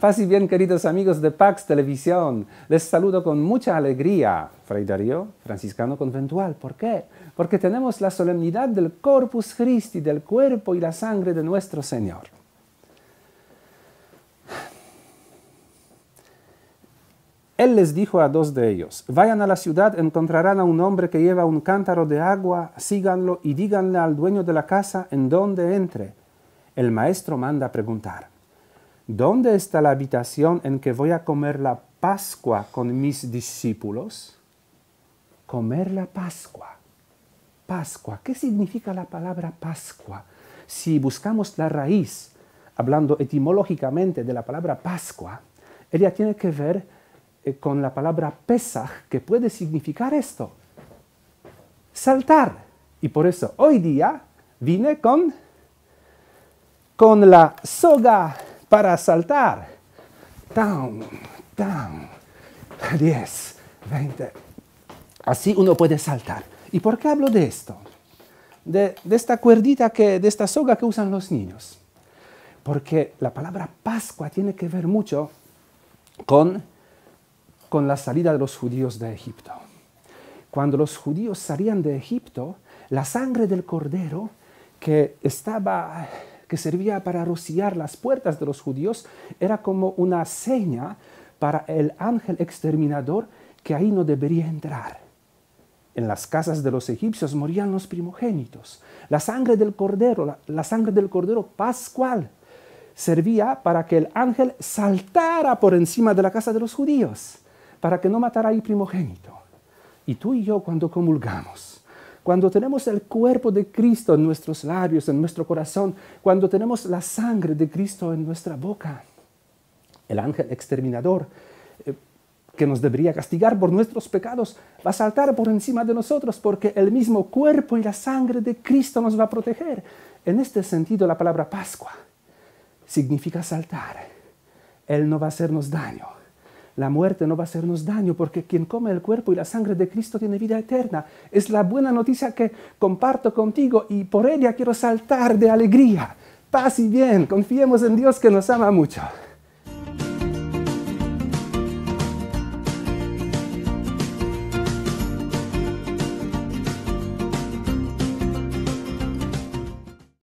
Paz bien, queridos amigos de Pax Televisión. Les saludo con mucha alegría, Fray Darío, franciscano conventual. ¿Por qué? Porque tenemos la solemnidad del Corpus Christi, del cuerpo y la sangre de nuestro Señor. Él les dijo a dos de ellos, vayan a la ciudad, encontrarán a un hombre que lleva un cántaro de agua, síganlo y díganle al dueño de la casa en dónde entre. El maestro manda preguntar. ¿dónde está la habitación en que voy a comer la Pascua con mis discípulos? Comer la Pascua. Pascua. ¿Qué significa la palabra Pascua? Si buscamos la raíz, hablando etimológicamente de la palabra Pascua, ella tiene que ver eh, con la palabra Pesaj, que puede significar esto. Saltar. Y por eso hoy día vine con, con la soga para saltar. Down, down. 10, 20. Así uno puede saltar. ¿Y por qué hablo de esto? De, esta cuerdita, que, de esta soga que usan los niños. Porque la palabra Pascua tiene que ver mucho con, con la salida de los judíos de Egipto. Cuando los judíos salían de Egipto, la sangre del cordero que estaba que servía para rociar las puertas de los judíos era como una seña para el ángel exterminador que ahí no debería entrar. En las casas de los egipcios morían los primogénitos. La sangre del cordero, la, sangre del cordero pascual, servía para que el ángel saltara por encima de la casa de los judíos, para que no matara ahí primogénito. Y tú y yo cuando comulgamos, cuando tenemos el cuerpo de Cristo en nuestros labios, en nuestro corazón, cuando tenemos la sangre de Cristo en nuestra boca. El ángel exterminador eh, que nos debería castigar por nuestros pecados, va a saltar por encima de nosotros porque el mismo cuerpo y la sangre de Cristo nos va a proteger. En este sentido, la palabra Pascua significa saltar. Él no va a hacernos daño la muerte no va a hacernos daño porque quien come el cuerpo y la sangre de Cristo tiene vida eterna. Es la buena noticia que comparto contigo y por ella quiero saltar de alegría. Paz y bien, confiemos en Dios que nos ama mucho.